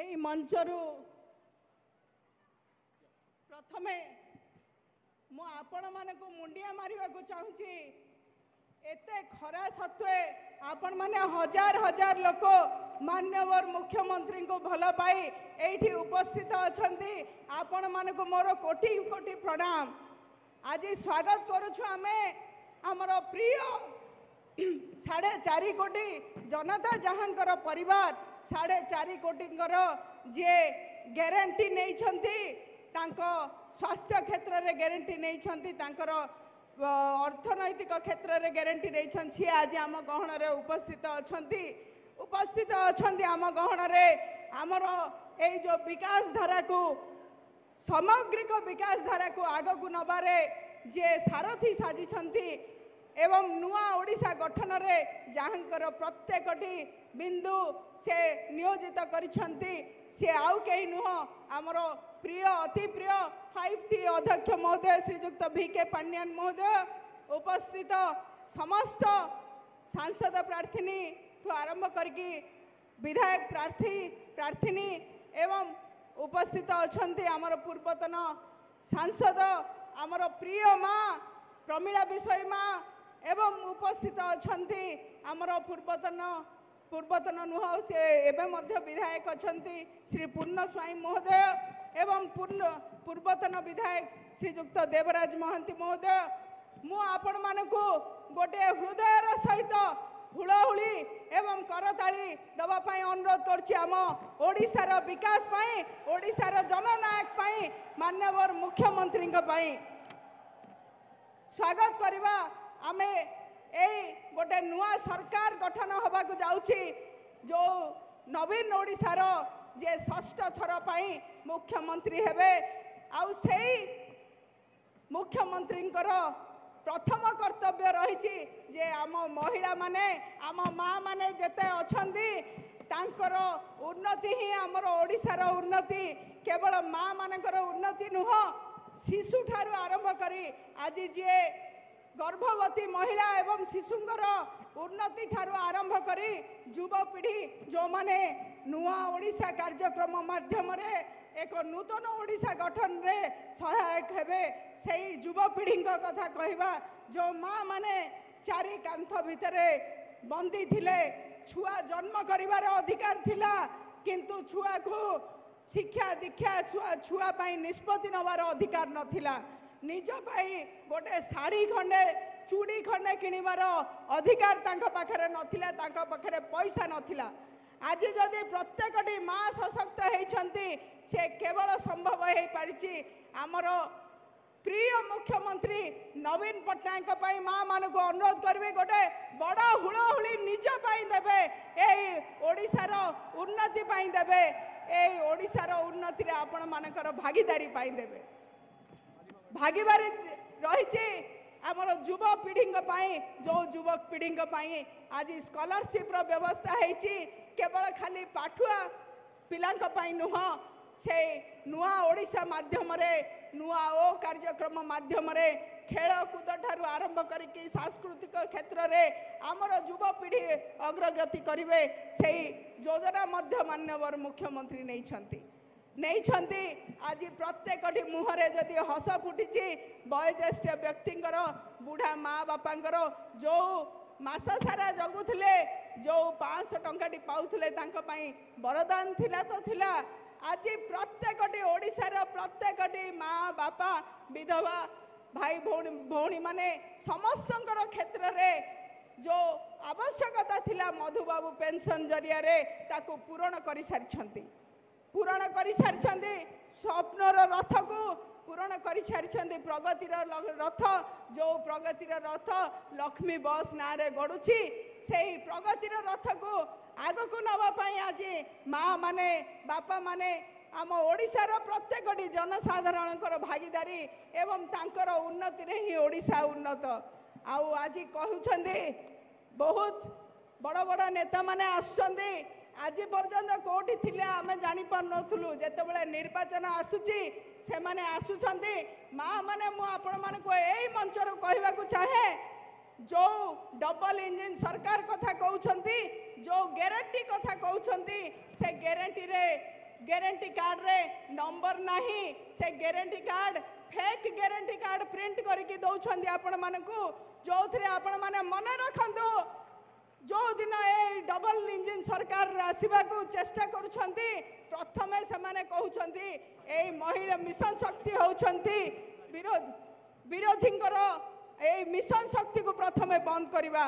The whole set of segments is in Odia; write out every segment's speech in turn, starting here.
ଏହି ମଞ୍ଚରୁ ପ୍ରଥମେ ମୁଁ ଆପଣମାନଙ୍କୁ ମୁଣ୍ଡିଆ ମାରିବାକୁ ଚାହୁଁଛି ଏତେ ଖରା ସତ୍ତ୍ୱେ ଆପଣମାନେ ହଜାର ହଜାର ଲୋକ ମାନ୍ୟବର ମୁଖ୍ୟମନ୍ତ୍ରୀଙ୍କୁ ଭଲ ପାଇ ଏଇଠି ଉପସ୍ଥିତ ଅଛନ୍ତି ଆପଣମାନଙ୍କୁ ମୋର କୋଟି କୋଟି ପ୍ରଣାମ ଆଜି ସ୍ୱାଗତ କରୁଛୁ ଆମେ ଆମର ପ୍ରିୟ ସାଢ଼େ ଚାରି କୋଟି ଜନତା ଯାହାଙ୍କର ପରିବାର ସାଢ଼େ ଚାରି କୋଟିଙ୍କର ଯିଏ ଗ୍ୟାରେଣ୍ଟି ନେଇଛନ୍ତି ତାଙ୍କ ସ୍ୱାସ୍ଥ୍ୟ କ୍ଷେତ୍ରରେ ଗ୍ୟାରେଣ୍ଟି ନେଇଛନ୍ତି ତାଙ୍କର ଅର୍ଥନୈତିକ କ୍ଷେତ୍ରରେ ଗ୍ୟାରେଣ୍ଟି ନେଇଛନ୍ତି ସିଏ ଆଜି ଆମ ଗହଣରେ ଉପସ୍ଥିତ ଅଛନ୍ତି ଉପସ୍ଥିତ ଅଛନ୍ତି ଆମ ଗହଣରେ ଆମର ଏଇ ଯେଉଁ ବିକାଶଧାରାକୁ ସାମଗ୍ରିକ ବିକାଶଧାରାକୁ ଆଗକୁ ନେବାରେ ଯିଏ ସାରଥି ସାଜିଛନ୍ତି ଏବଂ ନୂଆ ଓଡ଼ିଶା ଗଠନରେ ଯାହାଙ୍କର ପ୍ରତ୍ୟେକଟି ବିନ୍ଦୁ ସେ ନିୟୋଜିତ କରିଛନ୍ତି ସିଏ ଆଉ କେହି ନୁହଁ ଆମର ପ୍ରିୟ ଅତି ପ୍ରିୟ ଫାଇଭ୍ ଟି ଅଧ୍ୟକ୍ଷ ମହୋଦୟ ଶ୍ରୀଯୁକ୍ତ ଭି କେ ପାଣ୍ଡିଆନ୍ ମହୋଦୟ ଉପସ୍ଥିତ ସମସ୍ତ ସାଂସଦ ପ୍ରାର୍ଥିନୀଠୁ ଆରମ୍ଭ କରିକି ବିଧାୟକ ପ୍ରାର୍ଥୀ ପ୍ରାର୍ଥିନୀ ଏବଂ ଉପସ୍ଥିତ ଅଛନ୍ତି ଆମର ପୂର୍ବତନ ସାଂସଦ ଆମର ପ୍ରିୟ ମା' ପ୍ରମିଳା ବିଷୟ ମା' এবং উপস্থিত অনেক আমার পূর্বতন পূর্বতন নুহ সে এবে মধ্য বিধায়ক অনেক শ্রী পূর্ণ স্বাইন মহোদয় এবং পূর্ণ পূর্বতন বিধায়ক শ্রীযুক্ত দেবরাজ মহান্তি মহোদয় মু আপন মানুষ গোটে হৃদয়ের সহিত হুড়হুড়ি এবং করতাড়ি দেওয়া অনুরোধ করছি আমার বিকাশ পাই ওড়শার জননায়ক পাই মানবর মুখ্যমন্ত্রী স্বাগত করা ଆମେ ଏଇ ଗୋଟେ ନୂଆ ସରକାର ଗଠନ ହେବାକୁ ଯାଉଛି ଯେଉଁ ନବୀନ ଓଡ଼ିଶାର ଯିଏ ଷଷ୍ଠ ଥର ପାଇଁ ମୁଖ୍ୟମନ୍ତ୍ରୀ ହେବେ ଆଉ ସେଇ ମୁଖ୍ୟମନ୍ତ୍ରୀଙ୍କର ପ୍ରଥମ କର୍ତ୍ତବ୍ୟ ରହିଛି ଯେ ଆମ ମହିଳାମାନେ ଆମ ମାଆମାନେ ଯେତେ ଅଛନ୍ତି ତାଙ୍କର ଉନ୍ନତି ହିଁ ଆମର ଓଡ଼ିଶାର ଉନ୍ନତି କେବଳ ମାଆମାନଙ୍କର ଉନ୍ନତି ନୁହଁ ଶିଶୁଠାରୁ ଆରମ୍ଭ କରି ଆଜି ଯିଏ ଗର୍ଭବତୀ ମହିଳା ଏବଂ ଶିଶୁଙ୍କର ଉନ୍ନତି ଠାରୁ ଆରମ୍ଭ କରି ଯୁବପିଢ଼ି ଯେଉଁମାନେ ନୂଆ ଓଡ଼ିଶା କାର୍ଯ୍ୟକ୍ରମ ମାଧ୍ୟମରେ ଏକ ନୂତନ ଓଡ଼ିଶା ଗଠନରେ ସହାୟକ ହେବେ ସେଇ ଯୁବପିଢ଼ିଙ୍କ କଥା କହିବା ଯେଉଁ ମାଆମାନେ ଚାରି କାନ୍ଥ ଭିତରେ ବନ୍ଦୀ ଥିଲେ ଛୁଆ ଜନ୍ମ କରିବାର ଅଧିକାର ଥିଲା କିନ୍ତୁ ଛୁଆକୁ ଶିକ୍ଷା ଦୀକ୍ଷା ଛୁଆ ଛୁଆ ପାଇଁ ନିଷ୍ପତ୍ତି ନେବାର ଅଧିକାର ନଥିଲା ନିଜ ପାଇଁ ଗୋଟେ ଶାଢ଼ୀ ଖଣ୍ଡେ ଚୁଡ଼ି ଖଣ୍ଡେ କିଣିବାର ଅଧିକାର ତାଙ୍କ ପାଖରେ ନଥିଲା ତାଙ୍କ ପାଖରେ ପଇସା ନଥିଲା ଆଜି ଯଦି ପ୍ରତ୍ୟେକଟି ମା ସଶକ୍ତ ହେଇଛନ୍ତି ସେ କେବଳ ସମ୍ଭବ ହୋଇପାରିଛି ଆମର ପ୍ରିୟ ମୁଖ୍ୟମନ୍ତ୍ରୀ ନବୀନ ପଟ୍ଟନାୟକଙ୍କ ପାଇଁ ମା ମାନଙ୍କୁ ଅନୁରୋଧ କରିବେ ଗୋଟେ ବଡ ହୁଳହୁଳି ନିଜ ପାଇଁ ଦେବେ ଏଇ ଓଡ଼ିଶାର ଉନ୍ନତି ପାଇଁ ଦେବେ ଏଇ ଓଡ଼ିଶାର ଉନ୍ନତିରେ ଆପଣମାନଙ୍କର ଭାଗିଦାରୀ ପାଇଁ ଦେବେ भागवे रही आमर जुवपीढ़ी जो युवक पीढ़ी आज स्कलरसीप्र व्यवस्था होवल खाली पाठुआ पिला नुह से नुआ ओडा मध्यम नुआ ओ कार्यक्रम मध्यम खेलकूद ठार आरंभ कर सांस्कृतिक क्षेत्र में आमर जुवपीढ़ी अग्रगति करे से योजना मध्य मुख्यमंत्री नहीं ନେଇଛନ୍ତି ଆଜି ପ୍ରତ୍ୟେକଟି ମୁହଁରେ ଯଦି ହସ ଫୁଟିଛି ବୟୋଜ୍ୟେଷ୍ଠ ବ୍ୟକ୍ତିଙ୍କର ବୁଢ଼ା ମା' ବାପାଙ୍କର ଯେଉଁ ମାସ ସାରା ଜଗୁଥିଲେ ଯେଉଁ ପାଞ୍ଚଶହ ଟଙ୍କାଟି ପାଉଥିଲେ ତାଙ୍କ ପାଇଁ ବରଦାନ ଥିଲା ତ ଥିଲା ଆଜି ପ୍ରତ୍ୟେକଟି ଓଡ଼ିଶାର ପ୍ରତ୍ୟେକଟି ମା' ବାପା ବିଧବା ଭାଇ ଭଉଣୀ ଭଉଣୀମାନେ ସମସ୍ତଙ୍କର କ୍ଷେତ୍ରରେ ଯେଉଁ ଆବଶ୍ୟକତା ଥିଲା ମଧୁବାବୁ ପେନ୍ସନ୍ ଜରିଆରେ ତାକୁ ପୂରଣ କରିସାରିଛନ୍ତି ପୂରଣ କରିସାରିଛନ୍ତି ସ୍ୱପ୍ନର ରଥକୁ ପୂରଣ କରିସାରିଛନ୍ତି ପ୍ରଗତିର ରଥ ଯେଉଁ ପ୍ରଗତିର ରଥ ଲକ୍ଷ୍ମୀ ବସ୍ ନାଁରେ ଗଡ଼ୁଛି ସେହି ପ୍ରଗତିର ରଥକୁ ଆଗକୁ ନେବା ପାଇଁ ଆଜି ମାଆମାନେ ବାପାମାନେ ଆମ ଓଡ଼ିଶାର ପ୍ରତ୍ୟେକଟି ଜନସାଧାରଣଙ୍କର ଭାଗିଦାରୀ ଏବଂ ତାଙ୍କର ଉନ୍ନତିରେ ହିଁ ଓଡ଼ିଶା ଉନ୍ନତ ଆଉ ଆଜି କହୁଛନ୍ତି ବହୁତ ବଡ଼ ବଡ଼ ନେତାମାନେ ଆସୁଛନ୍ତି আজি পর্যন্ত কোটি থিলে আমি জাঁপার নথুলু निर्वाचन নির্বাচন আসুচি সেমানে আসুছন্তি মা মানে মু আপন মানুষ এই মঞ্চর কহিবাকু চাহে जो डबल इंजन सरकार कथा कौन जो ग्यारंटी कथा कौन से ग्यारंटी रे ग्यारंटी कार्ड रे नंबर नहीं से guarantee card fake guarantee card print करके दौरान आपण मानक जो थे आपण मैंने मन रखु ସବୁଦିନ ଏ ଡବଲ ଇଞ୍ଜିନ୍ ସରକାର ଆସିବାକୁ ଚେଷ୍ଟା କରୁଛନ୍ତି ପ୍ରଥମେ ସେମାନେ କହୁଛନ୍ତି ଏଇ ମହିଳା ମିଶନ ଶକ୍ତି ହେଉଛନ୍ତି ବିରୋଧ ବିରୋଧୀଙ୍କର ଏଇ ମିଶନ ଶକ୍ତିକୁ ପ୍ରଥମେ ବନ୍ଦ କରିବା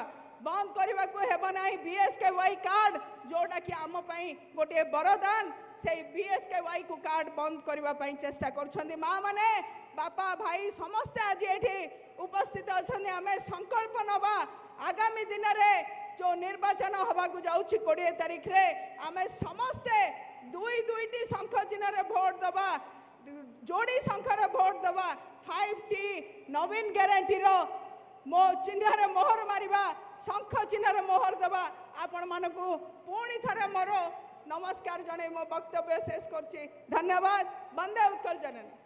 ବନ୍ଦ କରିବାକୁ ହେବ ନାହିଁ ବିଏସ୍କେ ୱାଇ କାର୍ଡ଼ ଯେଉଁଟାକି ଆମ ପାଇଁ ଗୋଟିଏ ବରଦାନ ସେଇ ବିଏସ୍କେ ୱାଇକୁ କାର୍ଡ଼ ବନ୍ଦ କରିବା ପାଇଁ ଚେଷ୍ଟା କରୁଛନ୍ତି ମାଆମାନେ ବାପା ଭାଇ ସମସ୍ତେ ଆଜି ଏଠି ଉପସ୍ଥିତ ଅଛନ୍ତି ଆମେ ସଂକଳ୍ପ ନେବା ଆଗାମୀ ଦିନରେ ଯେଉଁ ନିର୍ବାଚନ ହେବାକୁ ଯାଉଛି କୋଡ଼ିଏ ତାରିଖରେ ଆମେ ସମସ୍ତେ ଦୁଇ ଦୁଇଟି ଶଙ୍ଖ ଚିହ୍ନରେ ভোট ଦେବା ଯୋଡ଼ି ଶଙ୍ଖରେ ভোট ଦେବା ଫାଇଭ୍ ଟି ନବୀନ ଗ୍ୟାରେଣ୍ଟିର ମୋ ଚିହ୍ନରେ ମୋହର ମାରିବା ଶଙ୍ଖ ଚିହ୍ନରେ ମୋହର ଦେବା ଆପଣମାନଙ୍କୁ ପୁଣି ଥରେ ମୋର ନମସ୍କାର ଜଣାଇ ମୋ ବକ୍ତବ୍ୟ ଶେଷ କରୁଛି ଧନ୍ୟବାଦ ବନ୍ଦେ ଉତ୍କଳ ଜନନୀ